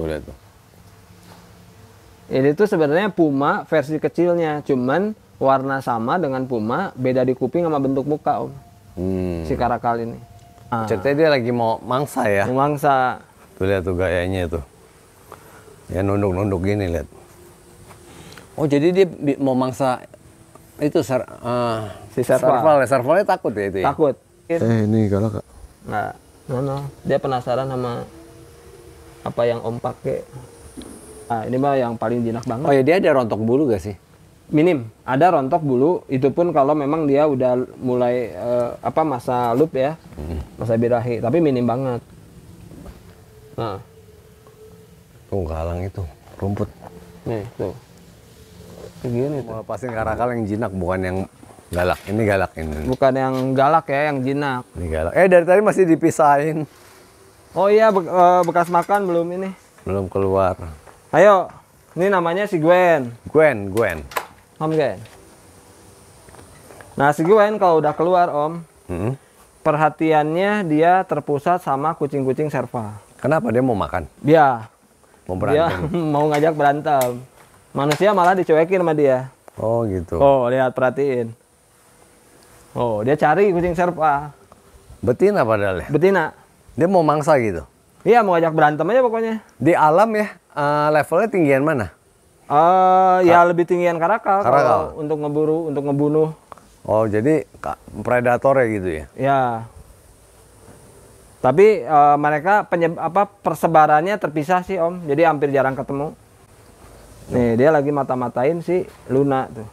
Tuh lihat tuh. Ini tuh sebenarnya Puma versi kecilnya, cuman warna sama dengan Puma, beda di kuping sama bentuk muka om. Hmm. Si karakal ini. Ah. Ceritanya dia lagi mau mangsa ya? mangsa. Tuh lihat tuh gayanya tuh. Ya nunduk-nunduk gini lihat. Oh jadi dia mau mangsa itu ser, uh, ah, si serval. Ya? Servalnya takut ya itu ya? Takut. Eh ini kalau kak. Nah, no, no. dia penasaran sama apa yang om pakai ah ini mah yang paling jinak banget oh ya dia ada rontok bulu gak sih minim ada rontok bulu itu pun kalau memang dia udah mulai uh, apa masa loop ya masa birahi tapi minim banget nah tuh galang itu rumput nih tuh begini tuh. lepasin karakal yang jinak bukan yang galak ini galak ini bukan yang galak ya yang jinak ini galak eh dari tadi masih dipisahin Oh iya be eh, bekas makan belum ini? Belum keluar. Ayo, ini namanya si Gwen. Gwen, Gwen. Om Gwen. Nah si Gwen kalau udah keluar Om, hmm? perhatiannya dia terpusat sama kucing-kucing serva. Kenapa dia mau makan? Iya. Dia. Mau berantem. Dia mau ngajak berantem. Manusia malah dicuekin sama dia. Oh gitu. Oh lihat perhatiin. Oh dia cari kucing serva. Betina padahal ya? Betina. Dia mau mangsa gitu? Iya, mau ajak berantem aja pokoknya. Di alam ya, uh, levelnya tinggian mana? Uh, ya lebih tinggian karakal, karakal. untuk ngeburu, untuk ngebunuh. Oh, jadi predator ya gitu ya? Iya. Tapi uh, mereka penyeb apa persebarannya terpisah sih Om, jadi hampir jarang ketemu. Nih, dia lagi mata-matain si Luna tuh.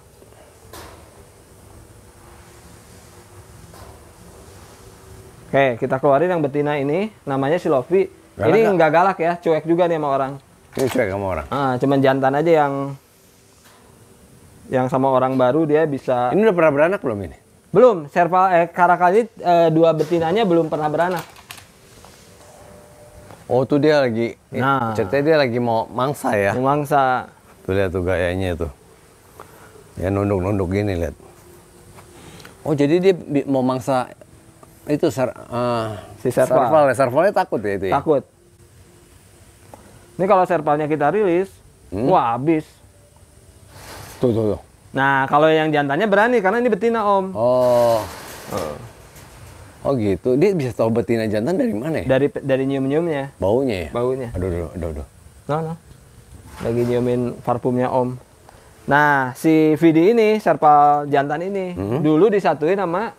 Oke, kita keluarin yang betina ini, namanya si Lofi. Galak ini nggak galak ya, cuek juga nih sama orang. Ini cuek sama orang. Ah, cuman jantan aja yang yang sama orang baru dia bisa. Ini udah pernah beranak belum ini? Belum, serval eh karakal ini eh, dua betinanya belum pernah beranak. Oh, tuh dia lagi eh, nah, ceritanya dia lagi mau mangsa ya. Mau mangsa. Tuh lihat tuh gayanya tuh. Ya nunduk-nunduk gini lihat. Oh, jadi dia mau mangsa itu sar, uh, si serval. Servalnya takut ya itu. Ya? Takut. Ini kalau servalnya kita rilis, hmm? wah habis. Tuh tuh tuh. Nah kalau yang jantannya berani karena ini betina om. Oh. Uh. Oh gitu. Dia bisa tahu betina jantan dari mana ya? Dari dari nyium-nyiumnya. Baunya ya? Baunya. Aduh, aduh, aduh, aduh. No, no. Lagi nyiumin parfumnya Om. Nah, si Vidi ini, serpal jantan ini, hmm? dulu disatuin sama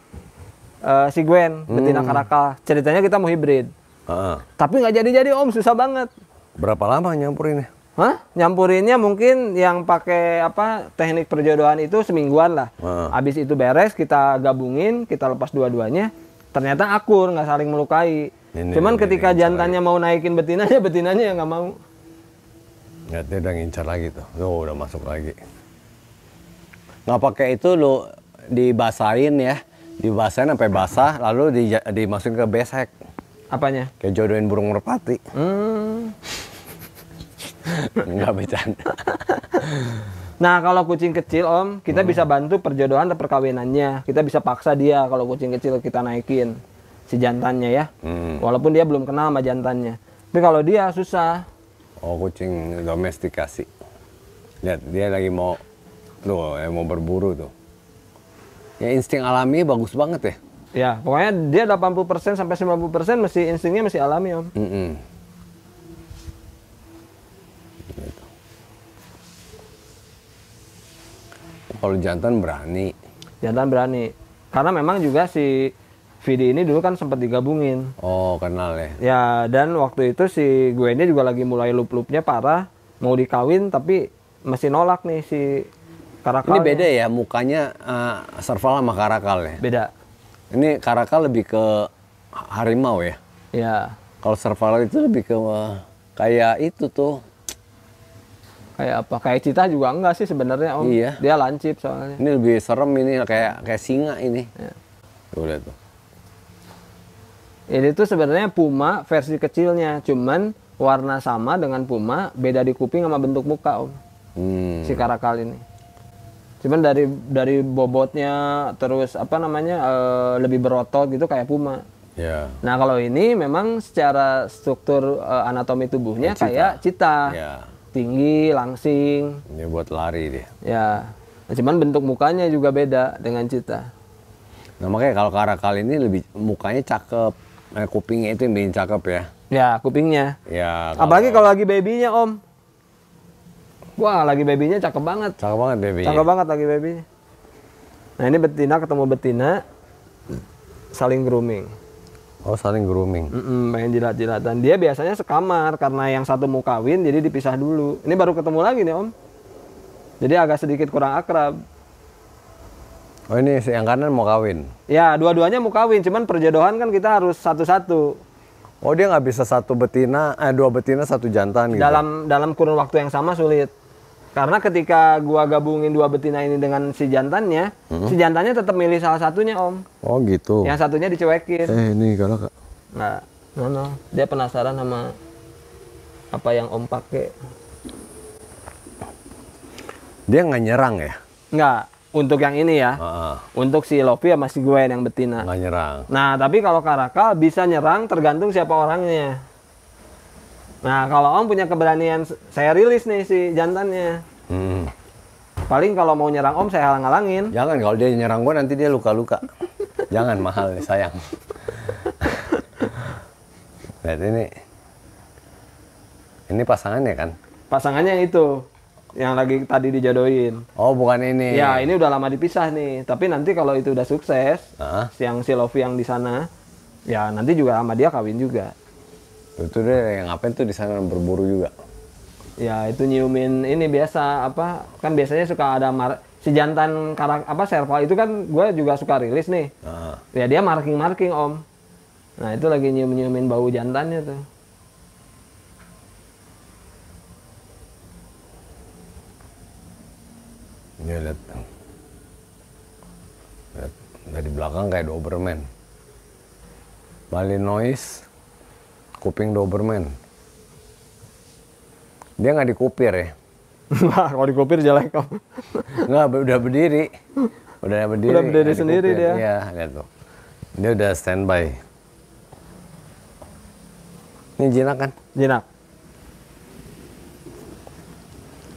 uh, si Gwen hmm. betina karaka Ceritanya kita mau hibrid. Uh. Tapi nggak jadi-jadi Om, susah banget. Berapa lama nyampurinnya? Hah? Nyampurinnya mungkin yang pakai apa teknik perjodohan itu semingguan lah. Uh. Abis itu beres kita gabungin, kita lepas dua-duanya. Ternyata akur nggak saling melukai. Ini, Cuman ini, ketika ini, jantannya mau naikin betinanya, betinanya yang nggak mau. Ya, dia udah ngincar lagi tuh. Loh, udah masuk lagi. Nggak pakai itu lo dibasahin ya? dibasahin sampai basah lalu di, dimasukin ke besek apanya kayak jodohin burung merpati hmm. nggak bercanda nah kalau kucing kecil om kita hmm. bisa bantu perjodohan atau perkawinannya kita bisa paksa dia kalau kucing kecil kita naikin si jantannya ya hmm. walaupun dia belum kenal sama jantannya tapi kalau dia susah oh kucing domestikasi lihat dia lagi mau tuh mau berburu tuh Ya insting alami bagus banget ya. Ya, pokoknya dia 80% sampai 90% masih instingnya masih alami, Om. Mm -hmm. Kalau jantan berani. Jantan berani. Karena memang juga si Vidi ini dulu kan sempat digabungin. Oh, kenal ya. Ya, dan waktu itu si gue ini juga lagi mulai lup-lupnya parah, mau dikawin tapi masih nolak nih si Karakal. Ini ya? beda ya mukanya uh, serval sama karakal ya. Beda. Ini karakal lebih ke harimau ya. Iya. Kalau serval itu lebih ke uh, kayak itu tuh. Kayak apa? Kayak cita juga enggak sih sebenarnya om. Iya. Dia lancip soalnya. Ini lebih serem ini kayak kayak singa ini. Iya. Tuh tuh. Ini tuh sebenarnya puma versi kecilnya, cuman warna sama dengan puma, beda di kuping sama bentuk muka om. Hmm. Si karakal ini cuman dari dari bobotnya terus apa namanya uh, lebih berotot gitu kayak puma yeah. nah kalau ini memang secara struktur uh, anatomi tubuhnya cita. kayak cita yeah. tinggi langsing ini buat lari dia ya nah, cuman bentuk mukanya juga beda dengan cita nah makanya kalau karakal ini lebih mukanya cakep eh, kupingnya itu yang bikin cakep ya ya kupingnya ya kalau... apalagi kalau lagi babynya om Wah, lagi babynya cakep banget. Cakep banget baby. Cakep banget lagi babynya. Nah, ini betina ketemu betina saling grooming. Oh, saling grooming. Mm -mm, pengen jilat-jilatan. Dia biasanya sekamar karena yang satu mau kawin jadi dipisah dulu. Ini baru ketemu lagi nih, Om. Jadi agak sedikit kurang akrab. Oh, ini yang kanan mau kawin. Ya, dua-duanya mau kawin, cuman perjodohan kan kita harus satu-satu. Oh dia nggak bisa satu betina, eh dua betina satu jantan gitu. Dalam dalam kurun waktu yang sama sulit. Karena ketika gua gabungin dua betina ini dengan si jantannya, hmm. si jantannya tetap milih salah satunya, Om. Oh, gitu. Yang satunya dicuekin. Eh, ini kalau Kak. Nah, no, no. Dia penasaran sama apa yang Om pakai. Dia nggak nyerang ya? Nggak. Untuk yang ini ya. Uh -uh. Untuk si Lopi ya masih gue yang betina. Nggak nyerang. Nah, tapi kalau Karakal bisa nyerang tergantung siapa orangnya. Nah, kalau Om punya keberanian, saya rilis nih si jantannya. Hmm. Paling kalau mau nyerang Om, saya halang-halangin. Jangan, kalau dia nyerang gue nanti dia luka-luka. Jangan, mahal, nih, sayang. Lihat ini. Ini pasangannya kan? Pasangannya itu. Yang lagi tadi dijodohin. Oh, bukan ini. Ya, ini udah lama dipisah nih. Tapi nanti kalau itu udah sukses, uh -huh. yang si Lovi yang di sana, ya nanti juga sama dia kawin juga. Itu dia yang ngapain tuh di sana berburu juga? Ya itu nyiumin ini biasa apa kan biasanya suka ada mar si jantan karak apa serval itu kan gue juga suka rilis nih. Nah. Ya dia marking marking om. Nah itu lagi nyium nyiumin bau jantannya tuh. ini iya, lihat. Lihat dari belakang kayak Doberman. Bali noise kuping Doberman. Dia nggak dikupir ya? Nggak, kalau dikupir jelek kok. nggak, udah berdiri. Udah berdiri. Udah berdiri sendiri dia. Iya, lihat tuh. Dia udah standby. Ini jinak kan? Jinak.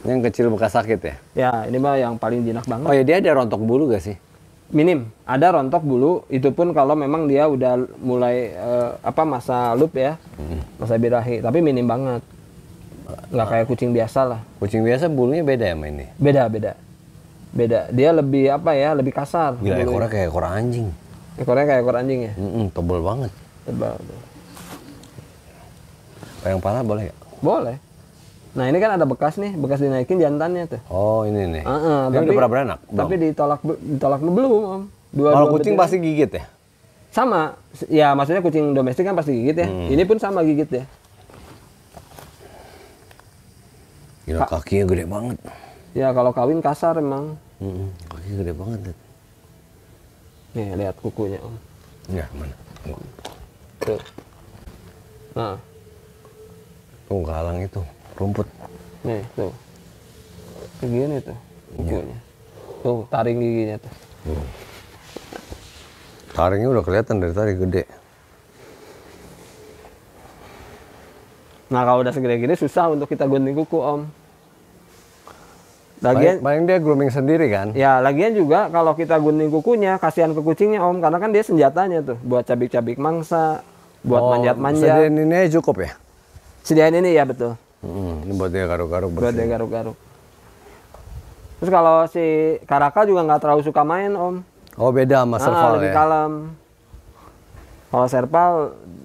Ini Yang kecil bekas sakit ya? Ya, ini mah yang paling jinak banget. Oh ya, dia ada rontok bulu gak sih? minim ada rontok bulu itu pun kalau memang dia udah mulai uh, apa masa loop ya hmm. masa birahi tapi minim banget nggak kayak kucing biasa lah kucing biasa bulunya beda ya ini beda beda beda dia lebih apa ya lebih kasar Gila, ekornya kayak ekor anjing ekornya kayak ekor anjing ya mm -mm, tebel banget tebal yang parah boleh ya? boleh Nah ini kan ada bekas nih, bekas dinaikin jantannya tuh. Oh ini nih. Uh -uh, tapi, udah pernah beranak. Belum? Tapi ditolak ditolak belum om. Dua, Kalau dua kucing pasti gigit ya? Sama, ya maksudnya kucing domestik kan pasti gigit ya. Hmm. Ini pun sama gigit ya. Gila Ka kakinya gede banget. Ya kalau kawin kasar emang. Hmm, kaki gede banget. Nih lihat kukunya om. Ya mana? Tuh. Nah. tunggalang oh, itu rumput nih tuh begini tuh bukunya iya. Ya. tuh taring giginya tuh hmm. taringnya udah kelihatan dari tadi gede nah kalau udah segede gini susah untuk kita gunting kuku om Lagian, paling, dia grooming sendiri kan? Ya, lagian juga kalau kita gunting kukunya, kasihan ke kucingnya om, karena kan dia senjatanya tuh, buat cabik-cabik mangsa, buat oh, manjat-manjat. Oh, sediain ini cukup ya? Sediain ini ya betul. Hmm, ini buat dia garuk-garuk Buat dia garuk-garuk. Terus kalau si Karaka juga nggak terlalu suka main, Om. Oh, beda sama nah, Serval lebih ya. kalem. Kalau Serval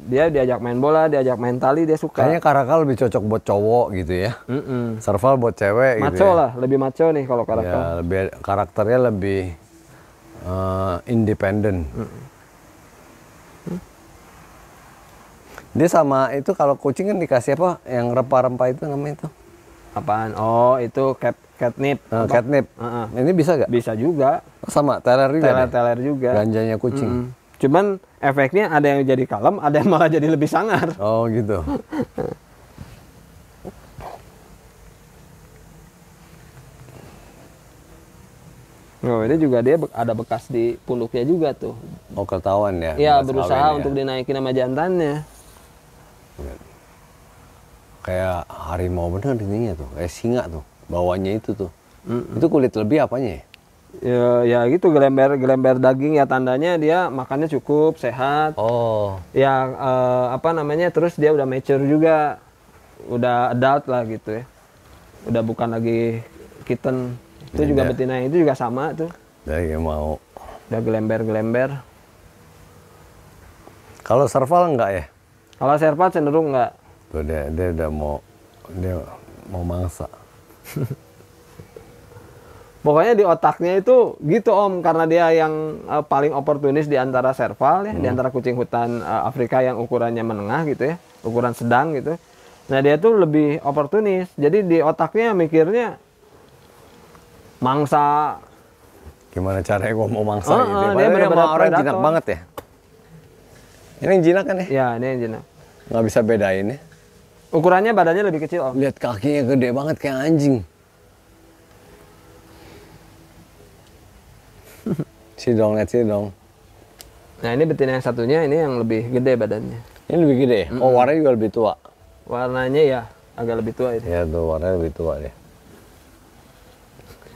dia diajak main bola, diajak main tali, dia suka. Kayaknya Karaka lebih cocok buat cowok gitu ya. Mm -mm. Serval buat cewek maco gitu. Maco ya. lebih maco nih kalau Karaka. Ya, lebih karakternya lebih uh, eh, independen. Mm -mm. Dia sama itu kalau kucing kan dikasih apa? Yang rempah-rempah itu namanya itu. Apaan? Oh, itu cat catnip. Uh, catnip. Uh -uh. Ini bisa gak? Bisa juga. Oh, sama, teler juga. Teler, ya? teler juga. Ganjanya kucing. Mm -hmm. Cuman efeknya ada yang jadi kalem, ada yang malah jadi lebih sangar. Oh, gitu. Oh, ini juga dia ada bekas di punduknya juga tuh. Oh, ketahuan ya. Iya, berusaha ya. untuk ya. dinaikin sama jantannya kayak harimau bener ininya tuh kayak singa tuh bawanya itu tuh mm -mm. itu kulit lebih apanya ya? ya ya, gitu gelember gelember daging ya tandanya dia makannya cukup sehat oh ya eh, apa namanya terus dia udah mature juga udah adult lah gitu ya udah bukan lagi kitten itu ya, juga ya. betina itu juga sama tuh dari ya mau udah gelember gelember kalau serval enggak ya kalau Sherpa cenderung nggak. Tuh dia dia udah mau dia mau mangsa. Pokoknya di otaknya itu gitu Om karena dia yang uh, paling oportunis di antara serval ya, hmm. di antara kucing hutan uh, Afrika yang ukurannya menengah gitu ya, ukuran sedang gitu. Nah, dia tuh lebih oportunis. Jadi di otaknya mikirnya mangsa gimana caranya gue mau mangsa uh, gitu. Uh, dia benar-benar orang jinak banget ya. Ini yang jinak kan ya? Ya, ini yang jinak. Nggak bisa bedain ya? Ukurannya badannya lebih kecil om. Lihat kakinya gede banget kayak anjing. si dong, lihat si dong. Nah ini betina yang satunya, ini yang lebih gede badannya. Ini lebih gede? Mm -hmm. Oh warnanya juga lebih tua? Warnanya ya, agak lebih tua ini. Ya tuh warnanya lebih tua deh.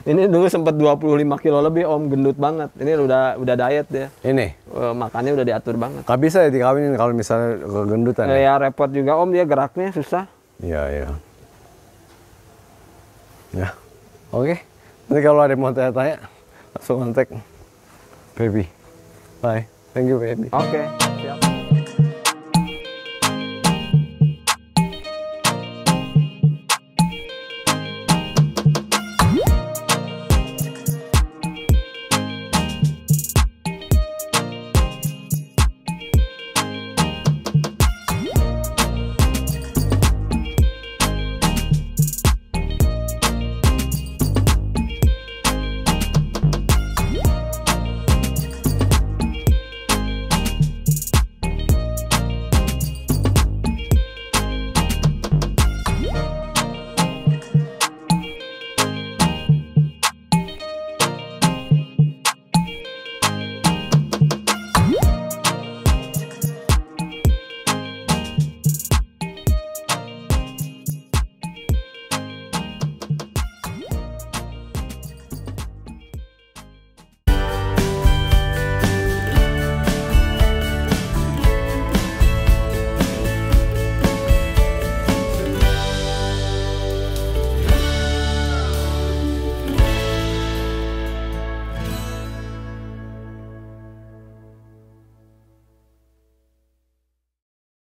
Ini dulu sempat 25 kilo lebih om gendut banget. Ini udah udah diet ya. Ini. Eh, makannya udah diatur banget. Gak bisa ya dikawinin kalau misalnya gendutan. E, ya, ya repot juga om dia geraknya susah. Iya iya. Ya. Oke. Nanti kalau ada yang mau tanya-tanya langsung kontak baby. Bye. Thank you baby. Oke. Okay.